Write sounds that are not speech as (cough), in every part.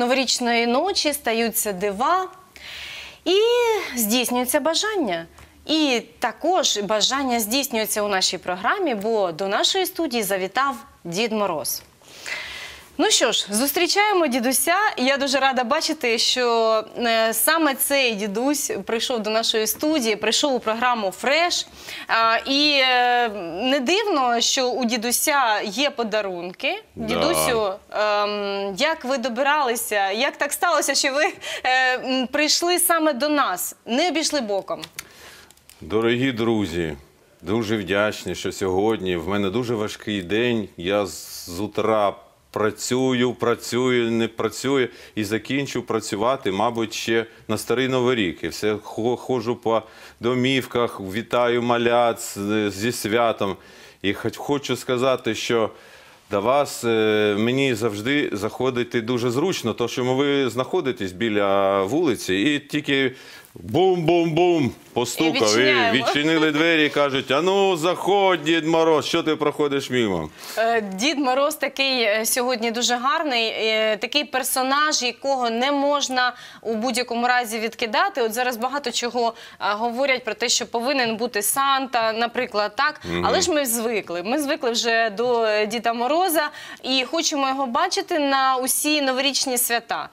новорічної ночі стаються дива і здійснюється бажання. І також бажання здійснюється у нашій програмі, бо до нашої студії завітав Дід Мороз. Ну що ж, зустрічаємо дідуся. Я дуже рада бачити, що е, саме цей дідусь прийшов до нашої студії, прийшов у програму Фреш. І е, не дивно, що у дідуся є подарунки. Да. Дідусю, ем, як ви добиралися, як так сталося, що ви е, прийшли саме до нас, не обійшли боком. Дорогі друзі, дуже вдячні, що сьогодні в мене дуже важкий день. Я з утра. Працюю, працюю, не працюю і закінчу працювати, мабуть, ще на старий новий рік. І все ходжу по домівках, вітаю малят зі святом. І хоч хочу сказати, що до вас е, мені завжди заходити дуже зручно, тому що ви знаходитесь біля вулиці, і тільки Бум-бум-бум! Постукав і, і відчинили двері і кажуть: а ну заходь, Дід Мороз, що ти проходиш мімо? Е, Дід Мороз такий е, сьогодні дуже гарний, е, такий персонаж, якого не можна у будь-якому разі відкидати. От зараз багато чого говорять про те, що повинен бути Санта, наприклад, так. Угу. Але ж ми звикли. Ми звикли вже до Діда Мороза і хочемо його бачити на усі новорічні свята.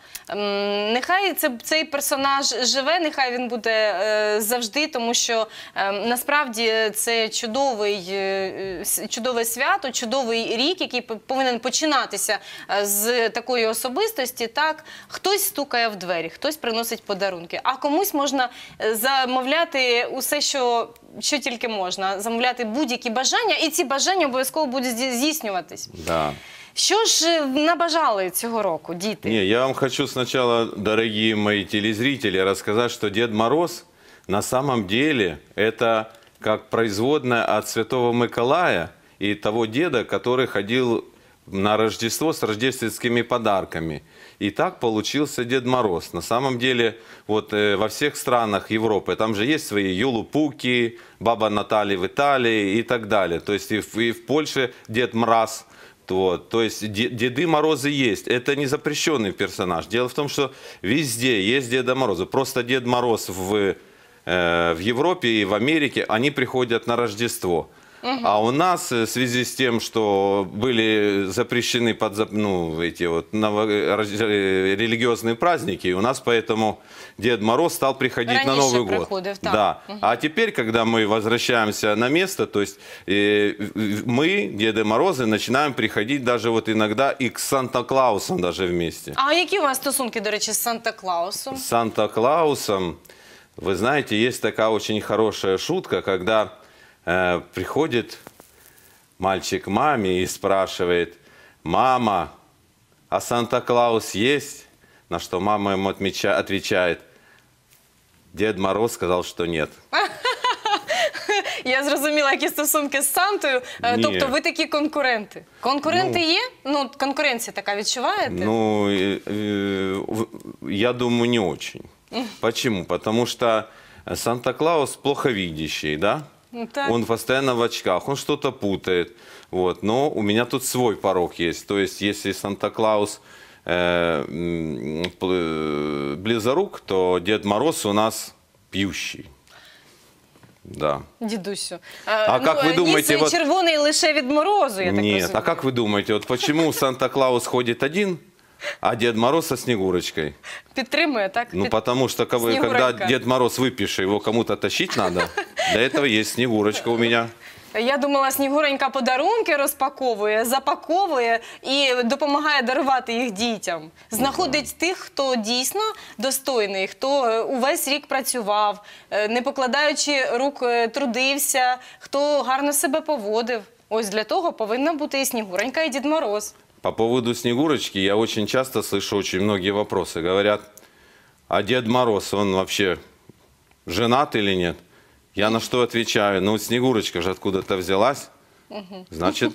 Нехай це цей персонаж живе, нехай хай він буде е, завжди, тому що е, насправді це чудовий е, чудове свято, чудовий рік, який повинен починатися з такої особистості. Так, хтось стукає в двері, хтось приносить подарунки, а комусь можна замовляти усе, що. Що тільки можна замовляти будь-які бажання, і ці бажання обов'язково будуть здійснюватись. Да. Що ж набажали цього року, діти? Не, я вам хочу сначала, дорогие мои телезрители, рассказать, что Дед Мороз на самом деле это как производная от Святого Миколая и того деда, который ходил на Рождество с рождественскими подарками. И так получился Дед Мороз. На самом деле, вот э, во всех странах Европы, там же есть свои Юлупуки, Баба Натали в Италии и так далее. То есть и в, и в Польше Дед Мраз вот, то есть Деды Морозы есть. Это не запрещенный персонаж. Дело в том, что везде есть Деда Морозы. Просто Дед Мороз в, э, в Европе и в Америке, они приходят на Рождество. А у нас э, в связи с тем, что были запрещены под, ну, эти вот э, религиозные праздники, у нас поэтому Дед Мороз стал приходить Раньше на Новый год. там. Да. Угу. А теперь, когда мы возвращаемся на место, то есть э, мы, Деды Морозы, начинаем приходить даже вот иногда и к санта Клаусу даже вместе. А какие у вас стосунки, до речі, з Санта-Клаусом? С Санта-Клаусом, вы знаете, есть такая очень хорошая шутка, когда Э, приходит мальчик маме и спрашивает, «Мама, а Санта-Клаус есть?» На что мама ему отмеча- отвечает, «Дед Мороз сказал, что нет». (laughs) Я зрозуміла, які стосунки з Сантою. Е, Ні. Тобто ви такі конкуренти. Конкуренти ну. є? Ну, конкуренція така відчуваєте? Ну, я думаю, не очень. Почему? Потому что Санта-Клаус плохо видящий, да? Ну, так. Он постоянно в очках, он что-то путает. Вот. Но у меня тут свой порог есть. То есть, если Санта-Клаус э, э близорук, то Дед Мороз у нас пьющий. Да. Дедусю. А, а ну, как вы думаете... Вот... червоний лише від морозу, я Нет, розумію. а как вы думаете, вот почему Санта-Клаус ходит один, а Дед Мороз со Снегурочкой. Підтримує, так? Ну, Під- потому что кого- когда Дед Мороз выпиши, его кому-то тащить надо. Для этого есть Снегурочка у меня. Я думала, Снігуренька подарунки розпаковує, запаковує і допомагає дарувати їх дітям. Знаходить тих, хто дійсно достойний, хто е, увесь рік працював, е, не покладаючи рук, е, трудився, хто гарно себе поводив. Ось для того повинна бути і Снігуренька, і Дід Мороз. По поводу Снегурочки я очень часто слышу очень многие вопросы. Говорят, а Дед Мороз, он вообще женат или нет? Я на что отвечаю, ну Снегурочка же откуда-то взялась, значит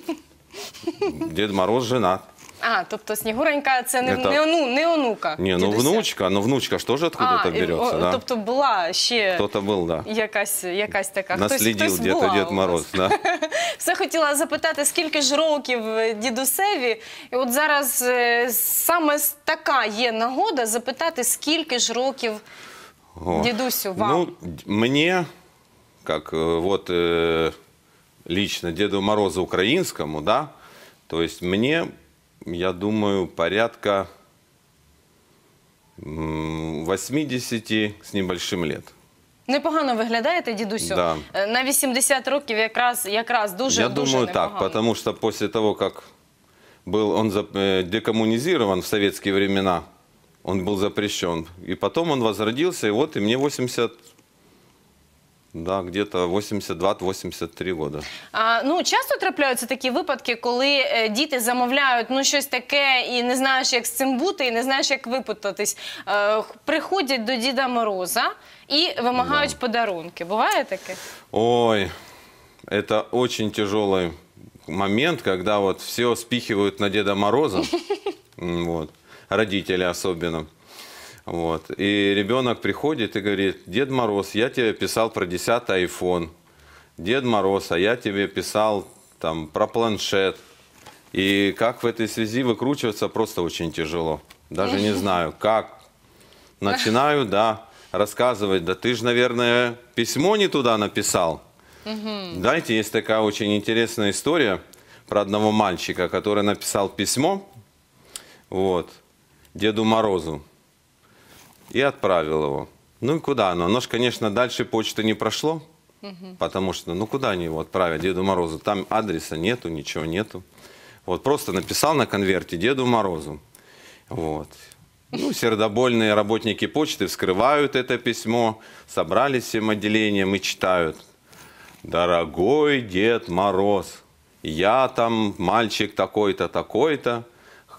Дед Мороз женат. А, тобто Снігуренька це не, Это- не, ону, не онука. Ні, ну внучка, но ну внучка ж теж откуда-то береться. да. Тобто була ще то был, да. якась, якась така. хтось- Наследил хтось где Мороз, да. (laughs) Все хотіла запитати, скільки ж років е, дідусеві? І от зараз е, саме така є нагода запитати, скільки ж років Вот. Ну, дідусю вам. Ну, мені, як как е, э, вот лично Деду Морозу українському, да, то есть мне я думаю, порядка 80 с небольшим лет. Непогано виглядаєте, дідусю? Да. На 80 років якраз, якраз дуже, Я дуже думаю, непогано. так, потому что после того, как был он э, декоммунизирован в советские времена, он был запрещен. И потом он возродился, и вот и мне 80 да, где-то 82-83 года. А, ну, часто трапляються такие випадки, когда дети замовляют ну что-то такое и не знаешь, как с этим бути, и не знаешь, как выпутаться, Е, приходять до Деда Мороза и вимагають да. подарунки. Буває таке? Ой, это очень тяжелый момент, когда вот все спихивают на Деда Мороза, (laughs) вот, родители особенно. Вот. И ребенок приходит и говорит, Дед Мороз, я тебе писал про 10 iPhone. Дед Мороз, а я тебе писал там, про планшет. И как в этой связи выкручиваться просто очень тяжело. Даже не (laughs) знаю, как. Начинаю, (laughs) да, рассказывать, да ты же, наверное, письмо не туда написал. Угу. Знаете, есть такая очень интересная история про одного мальчика, который написал письмо вот, Деду Морозу и отправил его. Ну и куда оно? Оно же, конечно, дальше почты не прошло, угу. потому что, ну куда они его отправят, Деду Морозу? Там адреса нету, ничего нету. Вот просто написал на конверте Деду Морозу. Вот. Ну, сердобольные работники почты вскрывают это письмо, собрали всем отделением и читают. «Дорогой Дед Мороз, я там мальчик такой-то, такой-то,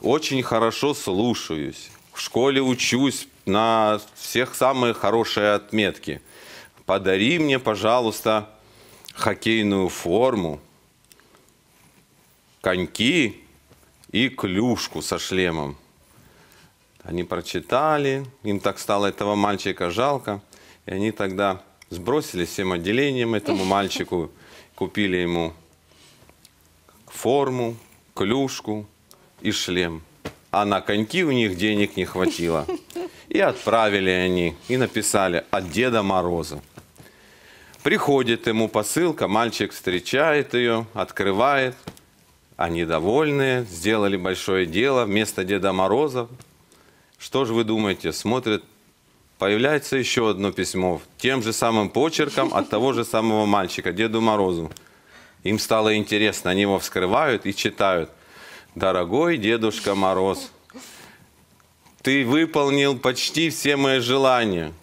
очень хорошо слушаюсь, в школе учусь, на всех самые хорошие отметки. Подари мне, пожалуйста, хоккейную форму, коньки и клюшку со шлемом. Они прочитали, им так стало этого мальчика жалко, и они тогда сбросили всем отделением этому мальчику, купили ему форму, клюшку и шлем. А на коньки у них денег не хватило. И отправили они, и написали «От Деда Мороза». Приходит ему посылка, мальчик встречает ее, открывает. Они довольны, сделали большое дело вместо Деда Мороза. Что же вы думаете? Смотрит, появляется еще одно письмо, тем же самым почерком от того же самого мальчика, Деду Морозу. Им стало интересно, они его вскрывают и читают. «Дорогой Дедушка Мороз, Ты выполнил почти все мои желания.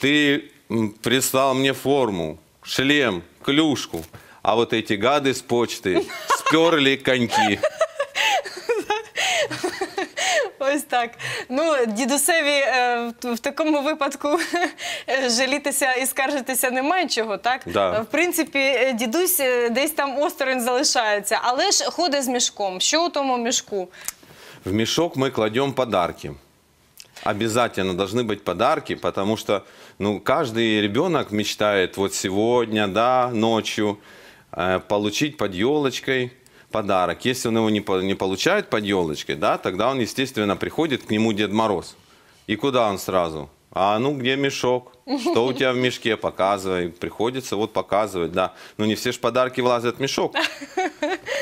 Ты прислал мне форму, шлем, клюшку. А вот эти гады с почты сперли коньки. Ось так. Ну, дідусеві е, в такому випадку е, жалітися і скаржитися немає чого, так? Да. В принципі, е, дідусь десь там осторонь залишається, але ж ходить з мішком. Що у тому мішку? В мешок мы кладем подарки. Обязательно должны быть подарки, потому что ну, каждый ребенок мечтает вот сегодня, да, ночью э, получить под елочкой подарок. Если он его не, не получает под елочкой, да, тогда он, естественно, приходит к нему Дед Мороз. И куда он сразу? А ну где мешок? Что у тебя в мешке? Показывай. Приходится вот показывать, да. Но ну, не все же подарки влазят в мешок.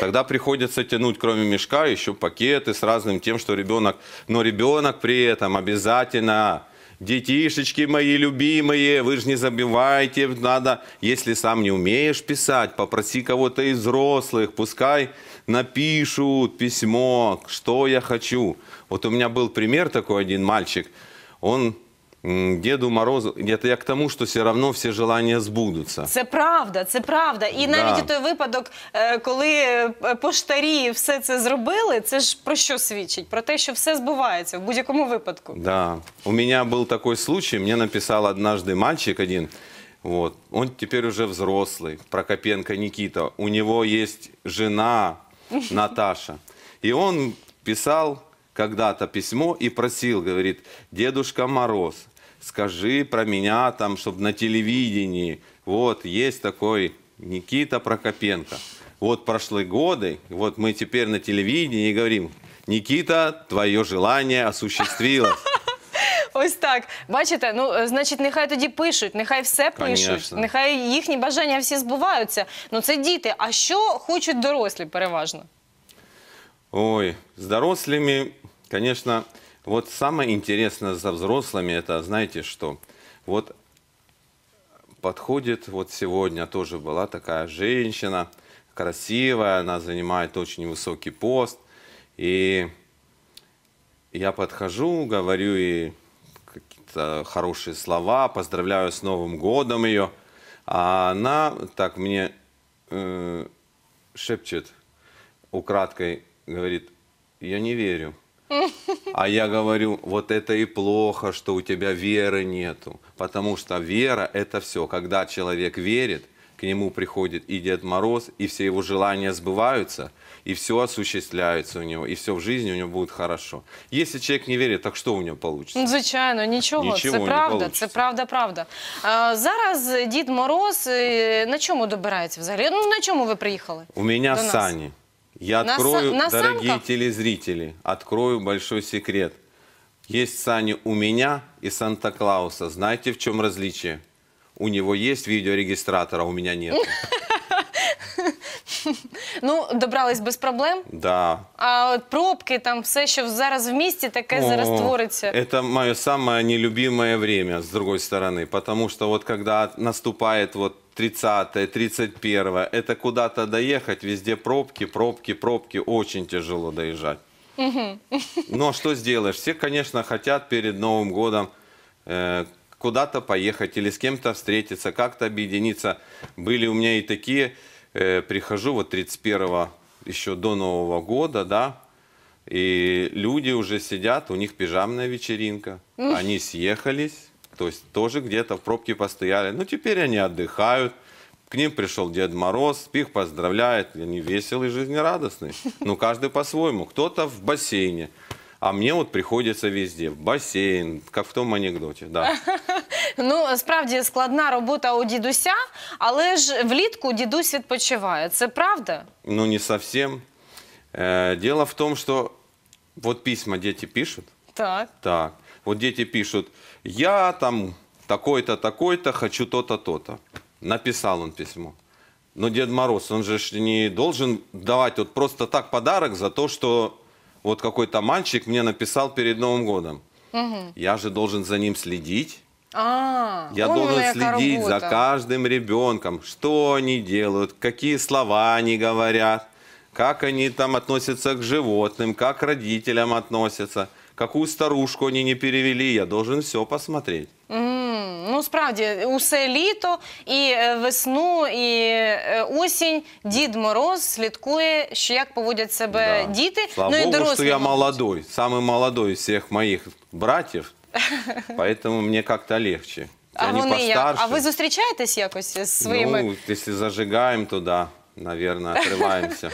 Тогда приходится тянуть, кроме мешка, еще пакеты с разным тем, что ребенок... Но ребенок при этом обязательно... Детишечки мои любимые, вы же не забивайте, надо, если сам не умеешь писать, попроси кого-то из взрослых, пускай напишут письмо, что я хочу. Вот у меня был пример такой один мальчик, он Деду Морозу, я к тому, что все равно все желания сбудутся. Это правда, это правда. и навіть да. той випадок, когда поштарі все это сделали, это же про що свідчить? Про то, что все сбывается в будь-якому випадку. Да. У меня был такой случай, Мне написал однажды мальчик один. Вот. Он теперь уже взрослый, Прокопенко Никита. У него есть жена (laughs) Наташа. И он писал когда-то письмо и просил, говорит, «Дедушка Мороз, скажи про меня там, чтобы на телевидении, вот, есть такой Никита Прокопенко. Вот прошлые годы, вот мы теперь на телевидении и говорим, Никита, твое желание осуществилось. (laughs) Ось так. Бачите, ну э, значить, нехай тоді пишуть, нехай все пишуть, Конечно. нехай їхні бажання всі збуваються. Ну це діти. А що хочуть дорослі переважно? Ой, з дорослими, звісно, вот самое интересное за взрослыми, это, знаете что, вот подходит, вот сегодня тоже была такая женщина, красивая, она занимает очень высокий пост, и я подхожу, говорю ей какие-то хорошие слова, поздравляю с Новым годом ее, а она так мне э, шепчет украдкой, говорит, я не верю. А я говорю, вот это и плохо, что у тебя веры нету. Потому что вера – это все. Когда человек верит, к нему приходит и Дед Мороз, и все его желания сбываются, и все осуществляется у него, и все в жизни у него будет хорошо. Если человек не верит, так что у нього вийде? Звичайно, нічого. нічого це правда, це правда, правда. А, Зараз Дед Мороз на чем добирається взагалі? Ну на чому ви приїхали? У мене сані. Я открою, на дорогие санках? телезрители, открою большой секрет. Есть сани у меня и Санта-Клауса. Знаете, в чем различие? У него есть видеорегистратор, а у меня нет. (laughs) Ну, добрались без проблем. Да. А от пробки, там все, що зараз в місті, таке О, зараз творится. Это мое самое нелюбимое время, с другой стороны. Потому что вот когда наступает вот 30 31 это куда-то доехать, везде пробки, пробки, пробки, очень тяжело доезжать. Но что сделаешь? Все, конечно, хотят перед Новым годом э, куда-то поехать или с кем-то встретиться, как-то объединиться. Были у меня и такие, э, прихожу вот 31 еще до Нового года, да, и люди уже сидят, у них пижамная вечеринка, они съехались, то есть тоже где-то в пробке постояли. Ну, теперь они отдыхают. К ним пришел Дед Мороз, их поздравляет. Они веселые, жизнерадостные. Ну, каждый по-своему. Кто-то в бассейне. А мне вот приходится везде. В бассейн, как в том анекдоте, Да. (laughs) Ну, справді складна робота у дідуся, але ж влітку дідусь відпочиває. Це правда? Ну, не совсем. Э, дело в том, что вот письма дети пишут. Так. Так. Вот дети пишут, я там такой-то, такой-то, хочу то-то, то-то. Написал он письмо. Но Дед Мороз, он же не должен давать вот просто так подарок за то, что вот какой-то мальчик мне написал перед Новым годом. Угу. Я же должен за ним следить. А, я должен следить работа. за каждым ребенком, что они делают, какие слова они говорят, как они там относятся к животным, как к родителям относятся какую старушку они не перевели, я должен все посмотреть. ну, справді, усе літо, і весну, і осінь Дід Мороз слідкує, що як поводять себе да. діти. Слава ну, і Богу, что я молодой, самый молодой из всех моих братьев, (laughs) поэтому мне как-то легче. А, вони як? а ви зустрічаєтесь якось з ну, своїми? Ну, если зажигаем, то да. наверное, отрываемся.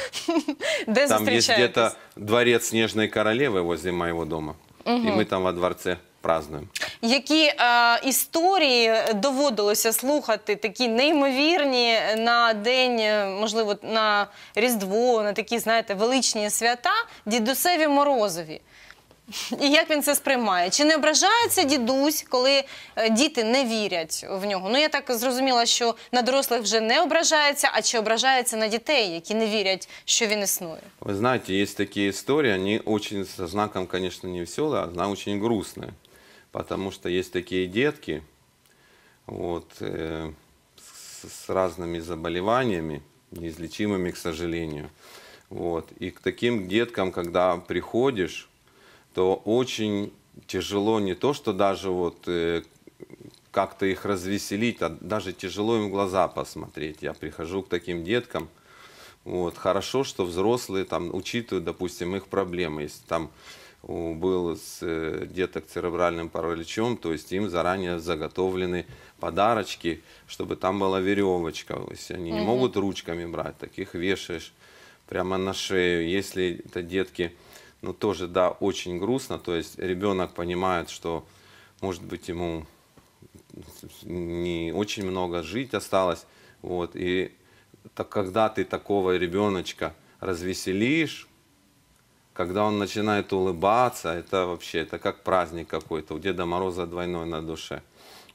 Где (laughs) Там есть где-то дворец Снежной Королевы возле моего дома. И мы там во дворце празднуємо. Які е, історії доводилося слухати такі неймовірні на день, е, можливо, на Різдво, на такі, знаєте, величні свята дідусеві морозові? І як він це сприймає? Чи не ображається дідусь, коли е, діти не вірять в нього? Ну я так зрозуміла, що на дорослих вже не ображається, а чи ображається на дітей, які не вірять, що він існує? Вы знаете, есть такие истории, они очень со знаком, конечно, не веселые, она а очень грустная. Потому что есть такие детки вот, э, с, с разными заболеваниями, неизлечимыми, к сожалению. Вот. И к таким деткам, когда приходишь, то очень тяжело не то, что даже вот э, как-то их развеселить, а даже тяжело им в глаза посмотреть. Я прихожу к таким деткам, вот, хорошо, что взрослые там учитывают, допустим, их проблемы. Если там был с э, деток церебральным параличом, то есть им заранее заготовлены подарочки, чтобы там была веревочка. Если они mm не могут ручками брать, таких вешаешь прямо на шею. Если это детки ну тоже, да, очень грустно. То есть ребенок понимает, что, может быть, ему не очень много жить осталось. Вот. И так, когда ты такого ребеночка развеселишь, когда он начинает улыбаться, это вообще, это как праздник какой-то. У Деда Мороза двойной на душе.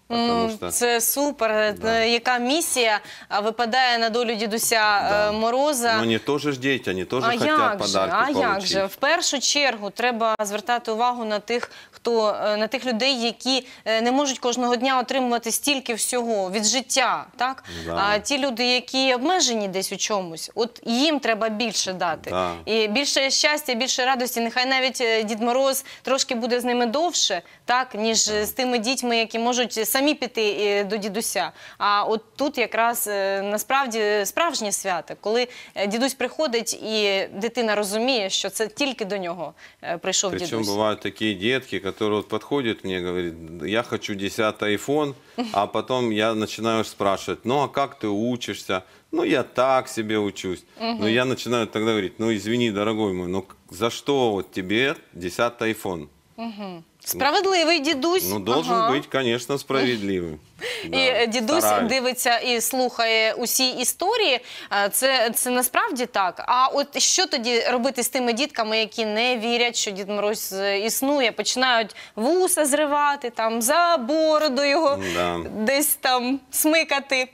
Ну, що... Це супер. Е, да. Яка місія випадає на долю дідуся е, да. Мороза? Ну, вони теж ж діти, вони теж хочуть подарки. А як же? В першу чергу треба звертати увагу на тих, просто е, на тих людей, які е, не можуть кожного дня отримувати стільки всього від життя, так да. а ті люди, які обмежені десь у чомусь, от їм треба більше дати, да. і більше щастя, більше радості. Нехай навіть е, Дід Мороз трошки буде з ними довше, так ніж да. з тими дітьми, які можуть самі піти до дідуся. А от тут якраз насправді справжнє свято, коли дідусь приходить і дитина розуміє, що це тільки до нього прийшов Причем дідусь. Причому бувають такі дітки, который вот подходит мне, говорит, я хочу 10 iPhone, а потом я начинаю спрашивать, ну а как ты учишься? Ну я так себе учусь. Угу. Но я начинаю тогда говорить, ну извини, дорогой мой, но за что вот тебе 10 iPhone? Угу. Ну, справедливий дідусь. Ну, должен ага. бути, звісно, справедливий. (laughs) Да, дідусь стараю. дивиться і слухає усі історії. Е, це це насправді так. А от що тоді робити з тими дітками, які не вірять, що Дід Мороз е, існує, починають вуса зривати, там за бороду його да. десь там смикати.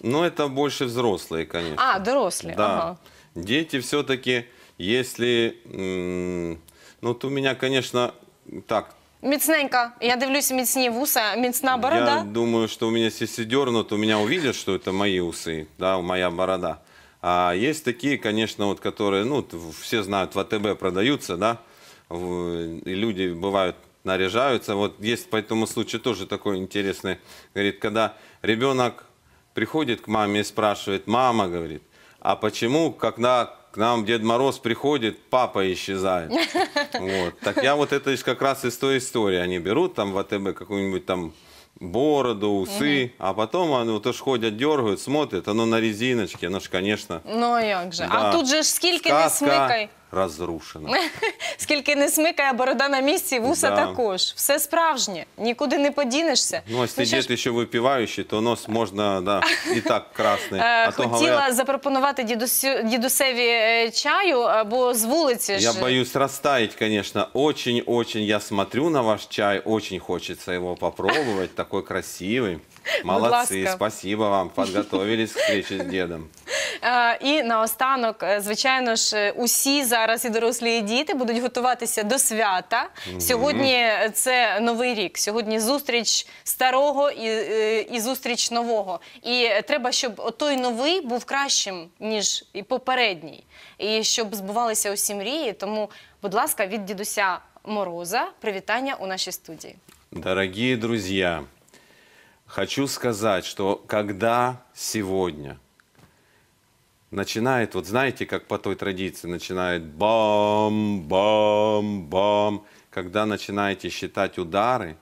Ну, це більше взрослі, звісно. А, дорослі. Да. Ага. Діти все-таки, якщо. Ну, то у мене, звісно, так Міцненька. Я дивлюся міцні вуса, міцна борода. Я думаю, что у меня сиси дернут, у меня увидят, что это мои усы, да, моя борода. А есть такие, конечно, вот которые, ну, т- все знают, в АТБ продаются, да, в- люди бывают наряжаются. Вот есть по этому случаю тоже такой интересный, говорит, когда ребенок приходит к маме и спрашивает, мама, говорит, а почему, когда к нам Дед Мороз приходит, папа исчезает. (laughs) Вот. Так я вот это как раз из той истории. Они берут там в АТБ какую-нибудь там бороду, усы, угу. а потом они вот уж ходят, дергают, смотрят, оно на резиночке, оно ж, конечно. Ну, а як же. А да. А тут же ж скільки Сказка, не смикай. розрушена. (laughs) Скільки не смикає борода на місці, вуса Да. також. Все справжнє, нікуди не подінешся. Ну, а якщо ж, діти ще випиваючі, то нос можна да, і так красний. (laughs) е, А то хотіла запропонувати дідусю, дідусеві е, чаю, е, з вулиці я ж боюсь розтаїть, конечно. Очень-очень я смотрю на ваш чай, очень хочется его попробовать. (laughs) Такой красивый. Молодцы, спасибо вам, подготовились к встрече с дедом. Е, і наостанок, е, звичайно ж, е, усі зараз і дорослі і діти будуть готуватися до свята. Сьогодні це новий рік. Сьогодні зустріч старого і, і зустріч нового. І треба, щоб той новий був кращим ніж і попередній, і щоб збувалися усі мрії. Тому, будь ласка, від дідуся Мороза привітання у нашій студії. Дорогі друзі, хочу сказати, що когда сьогодні. начинает, вот знаете, как по той традиции, начинает бам-бам-бам. Когда начинаете считать удары,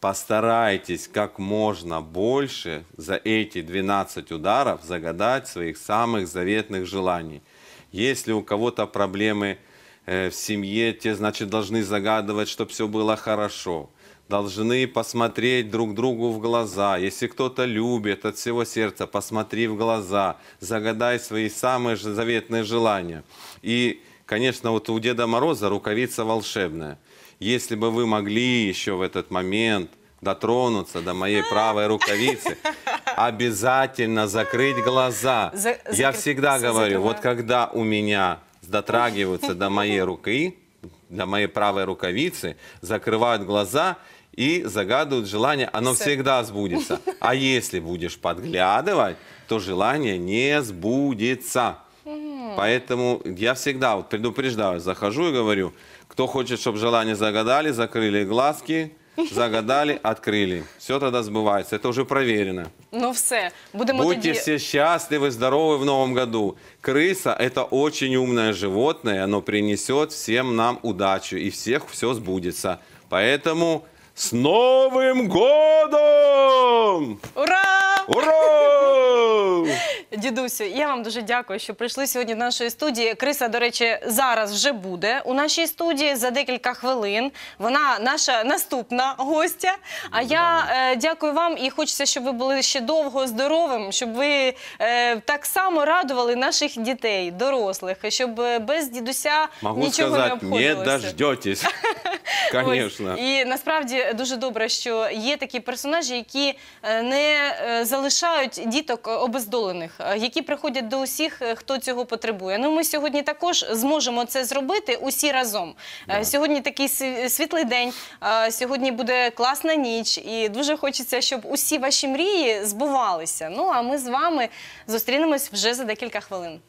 постарайтесь как можно больше за эти 12 ударов загадать своих самых заветных желаний. Если у кого-то проблемы э, в семье, те, значит, должны загадывать, чтобы все было хорошо должны посмотреть друг другу в глаза. Если кто-то любит от всего сердца, посмотри в глаза, загадай свои самые заветные желания. И, конечно, вот у Деда Мороза рукавица волшебная. Если бы вы могли еще в этот момент дотронуться до моей правой рукавицы, (laughs) обязательно закрыть глаза. За, Я всегда говорю, вот когда у меня дотрагиваются до моей руки, на моей правой рукавице, закрывают глаза и загадывают желание, оно Все. всегда сбудется. А если будешь подглядывать, то желание не сбудется. Поэтому я всегда вот предупреждаю, захожу и говорю, кто хочет, чтобы желание загадали, закрыли глазки, загадали, открыли. Все тогда сбывается, это уже проверено. Ну все, будемо Будьте тоді... все счастливы, здоровы в новом году. Крыса – это очень умное животное, оно принесет всем нам удачу, и всех все сбудется. Поэтому З Новим годом! Ура! Ура! (laughs) Дідусю, я вам дуже дякую, що прийшли сьогодні до нашої студії. Криса, до речі, зараз вже буде у нашій студії за декілька хвилин. Вона наша наступна гостя. А я е, дякую вам і хочеться, щоб ви були ще довго здоровим, щоб ви е, так само радували наших дітей, дорослих, щоб е, без дідуся Могу нічого сказать, не не обходилося. дождетесь. (laughs) Конечно. Ось. І насправді дуже добре, що є такі персонажі, які е, не е, залишають діток обездолених, е, які приходять до усіх, хто цього потребує. Ну ми сьогодні також зможемо це зробити усі разом. Да. Сьогодні такий світлий день, сьогодні буде класна ніч, і дуже хочеться, щоб усі ваші мрії збувалися. Ну а ми з вами зустрінемось вже за декілька хвилин.